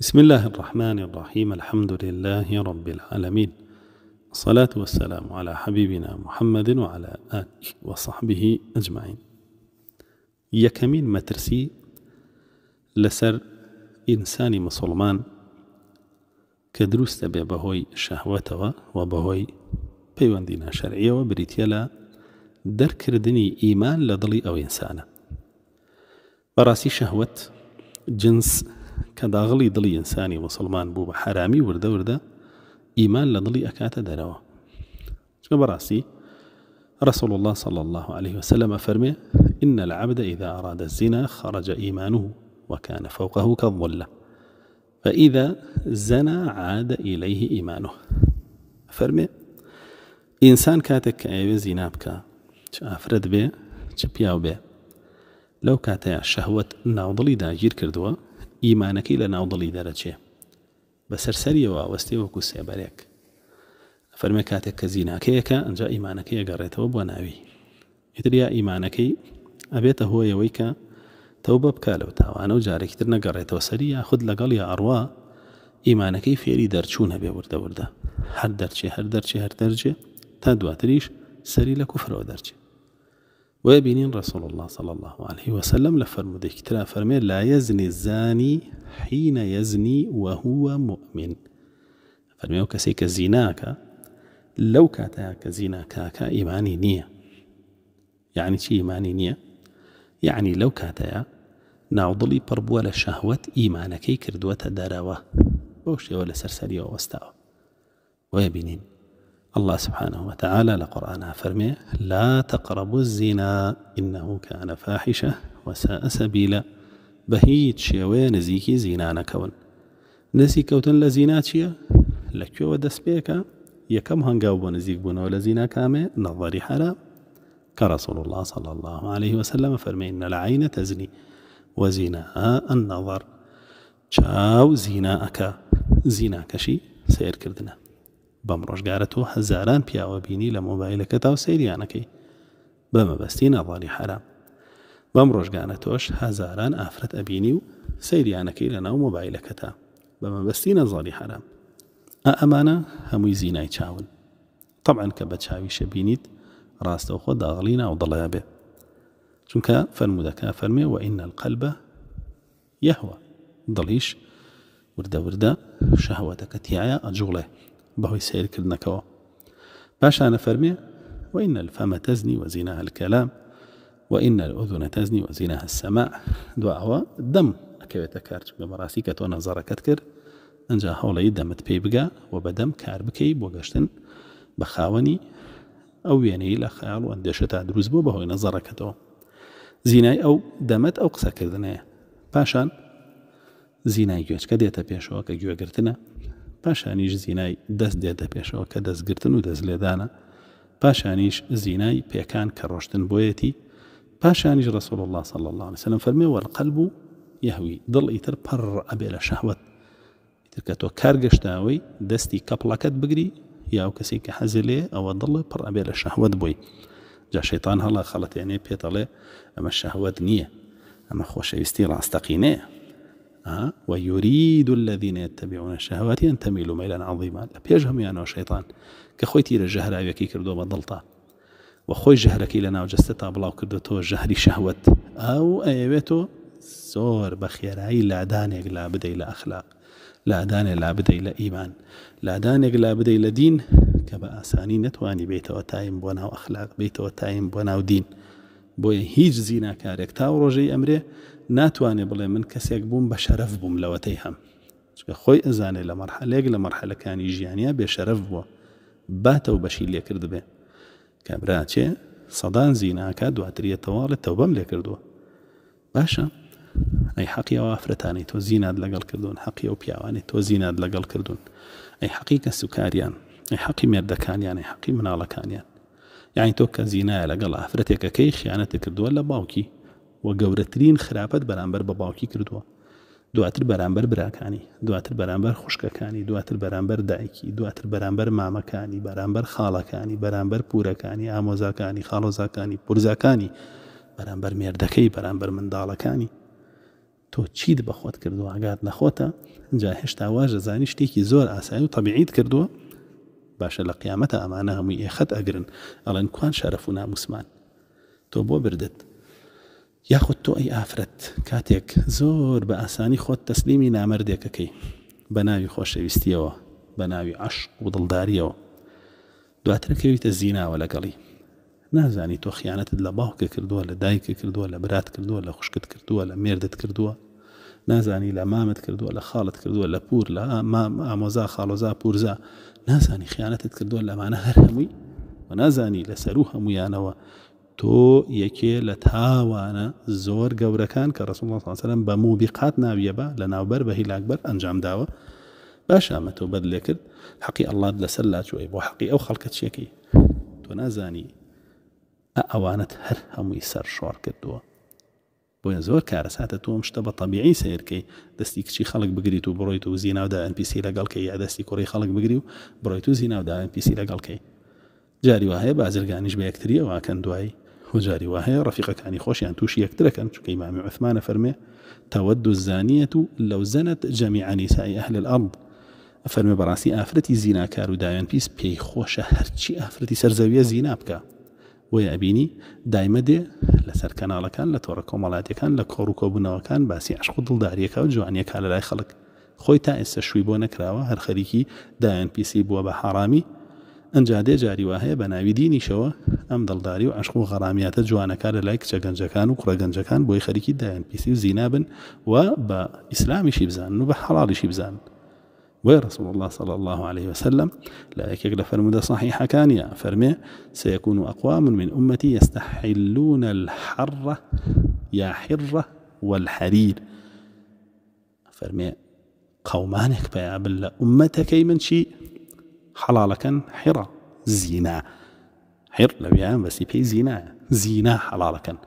بسم الله الرحمن الرحيم الحمد لله رب العالمين الصلاة والسلام على حبيبنا محمد وعلى آله وصحبه أجمعين یەکەمین مەترسی لسر ئینسانی مسلمان كدروس دروستە بهوي بەهۆی شەهوەتەوە و بەهۆی پەیوەندی ناشەرعیەوە بریتە لە دەرکردنی ئیمان إيمان دڵی أو إنسانا بەڕاستی شەهوت جنس کە داغڵی ضلي إنساني مسلمان بوبا حرامي وردة وردة إيمان لضلي أكاتا دڵی ئەکاتە براسي رسول الله صلى الله عليه وسلم فرمي إن العبد إذا أراد الزنا خرج إيمانه وكان فوقه كالظلة فإذا زنى عاد إليه إيمانه فرمي إنسان كاتك أيوة ئەوێ زینا بکە چ ئافرەت بێ چ پیاو بێ لەو کاتەیە ئیمانەکەی لە ناودڵی دەرەچێ بەسەرسەریەوە وەستی وەکو سێبەرێک فەرمە کاتێک کە زیناکەیەکە ئەنج ئیمانەکەی گەڕێتەوە بۆ ناوی ئیتریا ئیمانەکەی ئەبێتە هۆیەوەی کە تەو بە بکە لەو تاوانە و جارێکتر نەگەڕێتەوە سەری یا خود لەگەڵ یا ئەڕوا ئیمانەکەی فێری دەرچوون هەبێ وردەوردە هەر دەرچێ هەر دەرچێ هەر دەرجێ تا دواتریش سەری لە کوفرەوە دەرچێت وبینین رسول الله صلى الله عليه وسلم لفرمو فرەرمودێکی تررا لا يزني الزاني حين يزني وهو مؤمن فەرمێ و کەسێک لو زیناکە لەو کاتەیە نية يعني شي إيماني نية يعني لو نییە ناوضلي بربوال الشهوة إيمانكي كردوة داراوة وشي ولا سرسالي ووستاو بەو الله سبحانه وتعالى لقرآن فرمي لا تقربوا الزنا إنه كان فاحشة وساء سبيلا بهيت شيوي نزيكي زينانا كون نزي كوتن لزينات شيا لكيو دس بيكا يكم هنقاو بنزيك بنا ولا كامي نظري حرام كرسول الله صلى الله عليه وسلم فرمي إن العين تزني وزيناها النظر تشاو زيناك زيناك شي سير كردنا بەم ڕۆژگارە تۆ هەزاران پیاوە بینی لە مۆبایلەکە تاو سریانەکەی بەمەبەستی ناڵانی حرام بەم ڕۆژگانە تۆش هەزاران ئافرەت ئەبینی و سریانەکەی لە ناو مۆبایلەکەتا بەمەبەستی نەزانی حرام ئەمانە هەمووی زینای چاون طبعاان کە بە چاویشە بینیت ڕاستەوخۆ داغڵی ناو دڵیا بێ چونکە فەرمودەکە فەرمێ و ئین القەلبە یەهوە دڵیش وردەوردە شەهوەتەکە تایە ئەجوڵێ بەهۆی باشا انا فرمي وإن الفم تزني وزناها الكلام وإن الأذن تزني وزناها السماع دواء دم ئەکەوێتە تكارت بەڕاستی کە تۆ نەزارەکەت انجا ئەجا دمت دەمت وبدم كاربكي بوغشتن بخاوني او يعني لا خيال واندشتا دروز بو بهو لە خیال و او تا دروست بوو بەهۆی نەزارەکەتەوە زینای ئەو دەمەت پاشانیش زینای دەست دێتە پێشەوە کە دەستگرتن و دەست لێدانە پاشانیش زینای پێکان کە ڕۆشتن بۆیەتی پاشانیش ڕسول الله صل الله عليه وسلم فەرمێ وەرقەلب و یهوی دڵ ئیتر پڕ ئەبێ لە شەهوت ئیتر کە تۆ کارگەشتاوەی دەستی کەپڵەکەت بگری یاو کەسی کە حەزی لێ ئەوە دڵ پڕ ئەبێ لە شەهوت بووی جا شەیتان هەڵە خەڵەتێنێ پێتەڵێ ئەمە شەهوت نییە ئەمە خۆشەویستی ڕاستەقینەیە ها ويريد الذين يتبعون الشهوات أن تميلوا ميلا عظيما بيجهم يعني شيطان كخويتي إلى الجهر أو ژەهراوێکی كردو بضلطة وخوي و خۆی ژەهرەکەی لە ناوجەستە كردو تو کردوەوە ژەهری أو أيبتو سور بخير أي لا لادانێک لا بدەی أخلاق لا لادانێ لا بدەی لا إيمان لا بدەی لا دین کە دين كبا أساني نتواني بيت وتايم بونا وأخلاق بيت وتايم بونا ودين دین هيج زينا زیناکارێک تا ڕۆژەی ناتوانێ بڵێ من کەسێک بووم بە شەرف بووم لەوەتەی هەم چکە خۆی ئەزانێ لە مەرحەلێک لە مەرحەلەکانی ژیانیا بێشەرف بووە باتە و بەشی لێکرد بێ کابراچێ سەدان زیناکە دواتریە تەواڵە تەوبەم لێ کردووە باشە ئەی حەقیەوە ئافرەتانی تۆ زینات لەگەڵ کردوون حەقی و پیاوانی تۆ زینات لەگەڵ کردوون ئەی حەقی کە سوکاریان ئەی حەقی مێردەکانیان حەقی مناڵەکانیان یعنی تۆ کە زینایە لەگەڵ ئافرەتێکەکەی خیانەتە کردووە لە باوکی وە گەورەترین خراپەت بەرامبەر بە باوکی کردووە دواتر بەرامبەر براکانی دواتر بەرامبەر خوشکەکانی دواتر بەرامبەر دایکی دواتر بەرامبەر مامەکانی بەرامبەر خاڵەکانی بەرامبەر پورەکانی ئامۆزاکانی خاڵۆزاکانی پورزەکانی بەرامبەر مێردەکەی بەرامبەر منداڵەکانی تۆ چیت بەخۆت کردووە ئاگات نەخۆتە جا هێشتا واژە زانی شتێکی زۆر ئاسایی و تەبیعیت کردووە باشە لە قیامەتە ئەمانە هەمووی ئێخەت ئەگرن ئەڵەن کوان شەرەف و ناموسمان تۆ بۆ بردت یاخود تۆ ئەی ئافرەت کاتێک زۆر بە ئاسانی خۆت تەسلیمی نامردێکەکەی بە ناوی خۆشەویستیەوە بە ناوی عش و دڵداریەوە دواترکەویتە زیناوە لەگەڵی نازانی تۆ خیانەتت لە باوکە کردووە لە دایکە کردووە لە برات کردووە لە خوشکت کردووە لە مێردت کردووە نازانی لە مامت کردووە لە خاڵت کردووە لە پور لە ئامۆزا خاڵۆزا پورزا نازانی خیانەتت کردووە لەمانە هەر هەمووی و نازانی لەسەر و هەمویانەوە تۆ یەکێ لە تاوانە زۆر گەورەکان کە ڕسمسەرم بە موبیقات ناویەبە لە ناوبەر بە هیلاکبەر ئەنجام داوە باش ئامەتۆ بەد لێ کرد حەقی ئەلات لەسەر لاچوی بۆ حەقی ئەو خەڵکە چێکی تۆ نازانی ئەوانت هەر هەمووی سەر شۆڕ کردووە بۆیە زۆر کارەساتە تۆم شتە بە تەبیعی سیرکەی دەستی کچی خەڵک بگریت و بڕۆیت و زییناودا NPC لەگەڵکەی یا دەستی کوڕی خەڵک بگری و بڕۆیت و زییناودا NPC لەگەڵکەی جاری وهەیە بازرگانیش بە یەکتریەوە کەند دوایی هجاری وهەیە ڕفیقەکانی خۆشیان تووش یەکترەکەن چکە ئیمامی عثمانە فەرمێ تەود و زانیەت و لەو زەنت جەمیعانیسایی ئەهل الأرض فەرمێ بەڕاستی ئافرەتی زیناکار و داوێن پیس پێی خۆشە هەرچی ئافرەتی سەرزەویە زینا بکە وی ئەبینی دایمە دێ لەسەر کەناڵەکان لە تۆڕە کۆمەڵاتیەکان لە کۆڕ و کۆبوونەوەکان باسی عشق و دڵداریەکە و جوانیەکە لە لای خەڵک خۆی تا ئێستا شووی بۆ نەکراوە هەر خەریکی دایان پیسی بووە بە حرامی و هی هەیە دینی شو، ام دل داری و عشق و غرامیات جوان کار لایک جگان جکان و کوڕە جکان بوی خەریکی دایان پیسی و زینابن و با اسلامی شیبزن و با حلالی شیبزن. وي رسول الله صلى الله عليه وسلم لا يكيك فرمود صحيح كان يا فرمي سيكون أقوام من أمتي يستحلون الحرة يا حرة والحرير فرمي قومانك بيا بلا أمتك من شيء حەڵالەکەن حێڕە زینا حێر لەویان بەسی پێی زینایە زینا حەڵالەکەن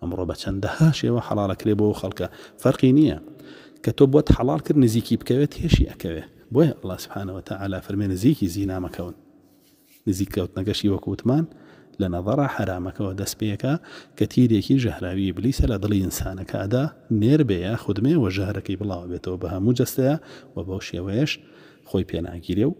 ئەمڕۆ بە چەندەها شێوە حەڵالەکرێ بۆ خەڵکە فەرقی نییە کە تۆ بۆت حەڵال کرد نزیکی بکەوێت هێشی ئەکەوێ بۆیە ئەله سبحانەوە تا ئالا فەرمێ نزیکی زینامەکەون نزیککەوت نەگەشی وەکووتمان لە نەڤڕا حرامەکەەوە دەستپێکە کە تیرێکی ژەهراوی بلیسە لە دڵی ئینسانەکەدا نێربەیە خودمێ وە ژەهرەکەی بڵاو بێتەوە بە هەموو جستەیە و بەو شێوەیەش خۆی پێناگیرێ و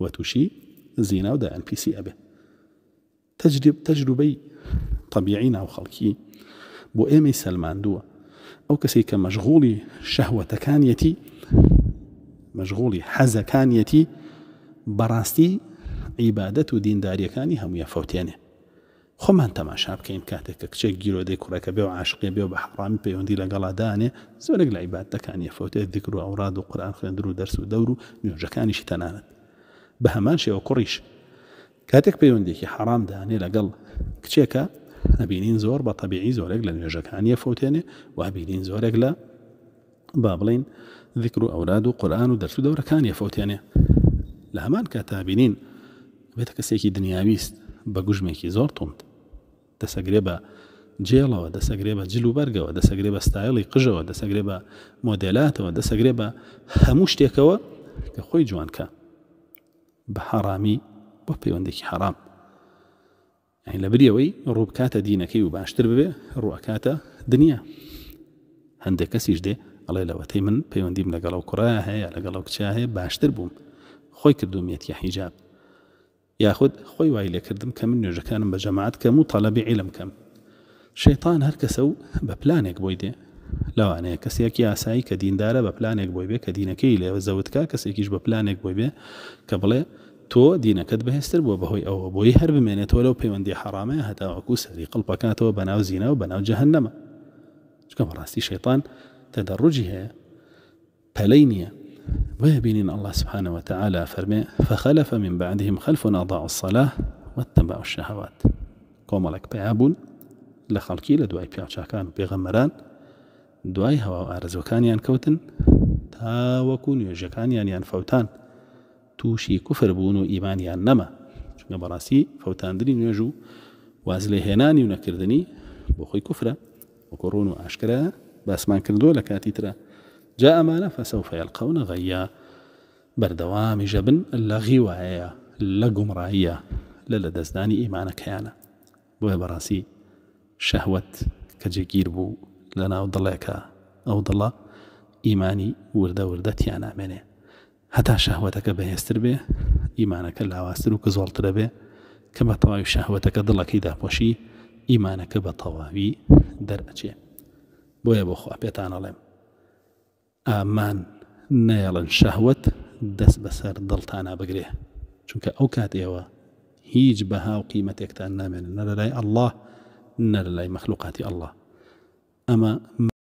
وە تووشی زینا و دایMPC ئەبێ تەجروبەی طبیعی ناو خەڵکی بۆ ئێمەی سەلماندووە ئەو کەسی کە مەشغوڵی شەهوەتەکانیەتی مەشغوڵی حەزەکانیەتی بەڕاستی عیبادەت و دینداریەکانی هەمویە فوتێنێ خۆمان تەماشا بکەین کاتێک کە کچێک گیرۆدەی کوڕەکە بێ و عاشقی بێ و بە حڕامی پەیوەندی لەگەڵادانێ زۆرێک لە عیبات دەکانی فوتێ دیکر و ئەوڕاد و قران خوێندر و دەرس و دەور و نوێژەکانیشی تەنانەت بە هەمان شێوە کوڕیش کاتێک پەیوەندێکی حرام دانێ لەگەڵ کچێکە ئەبینین زۆر بە تەبیعی زۆرێک لە نوێژەکانیە فوتێنێ وابینین زۆرێک لە با بڵین ذکر و ئەوراد و قورآان و دەرس و دەورەکانی فوتێنێ لە هەمان کە تابینین بێتە کەسێکی دنیاویست بە گوژمێکی زۆر تند دەسەگرێ بە جێڵەوە دەسەگرێ بە جل و بەرگەوە دەسەگرێ بە ستایلی قژەوە دەسەگرێ بە مۆدلاتەوە دەسەگرێ بە هەموو شتێکەوە کە خۆی جوانکە بە حرامی بۆ پەیوەندێکی حرام ئەین لە بریەوەی ڕووبکاتە دینەکەی و باشتر ببێ ڕووەکاتە دنیا هەندێک کەسیش دێ ئەڵێ لەوەتەی من پەیوەندیم لەگەڵ و کوڕای هەیە لەگەڵ کچا هەیە باشتر بووم خۆی کردومێتی حیجاب یاخود خۆی وای لێکردم کە من نوێژەکانم بە جەماعات کەم و تەڵەبی عیلم کەم شەیتان هەر کەسە و بە پلانێک بۆی دێ لەوانەیە کەسێک یاسایی کە دیندارە بە پلانێک بۆی بێ کە دینەکەی لێ زەوتکە کەسێکیش بە پلانێک بۆی تو کە بڵێ تۆ دینەکەت بەهێستر او بەهۆی ئەوە بۆی هەر بمێنێتەوە لەو پەیوەندی حرامەیە هەتاوەکو سەری قڵپکاتەوە بەناو زیینە و بەناو جەهنەمە چکە بەڕاستی شەیطان تەدەڕوجی هەیە پەلەی نییە ويبين الله سبحانه وتعالى فرمي فخلف من بعدهم خلف أضاعوا الصلاة واتبعوا الشهوات قوم لك بيابون لخلقي لدواي بيعشاكان بيغمران دوای هەوا ئارزوەکانیان کەوتن تاوەکو فوتان یان فەوتان تووشی کوفر بوون و ئیمانیان نەما چونگە بەڕاستی فەوتاندنی نوێژ و واز لە هێنانی و نەکردنی بۆ خۆی کوفرە وەکۆڕون و ئاشکرا باسمان کردو لە کاتی ترە جا ئەمانە فەسەوفەیل قەونە غیا بەردەوامی ژەبن لە غیواەیە لە گومڕاییە لە لە دەستدانی ئیمانەکەیانە بۆیە بەڕاستی شەهوت کە جێگیر لنا وضلعك أو ضلع إيماني وردة وردة تيانا مني حتى شهوتك بهستر به إيمانك لعواسر وكزول تربه كما طواوي شهوتك ضلك إذا بوشي إيمانك بطواوي درأتي بويا بوخوة بيتان علم آمان نيل شهوت دس بسر دلتانا بقريه چونك أوكات إيوا هيج بها وقيمتك تاننا من نرى الله نرى مخلوقاتي الله ئەمە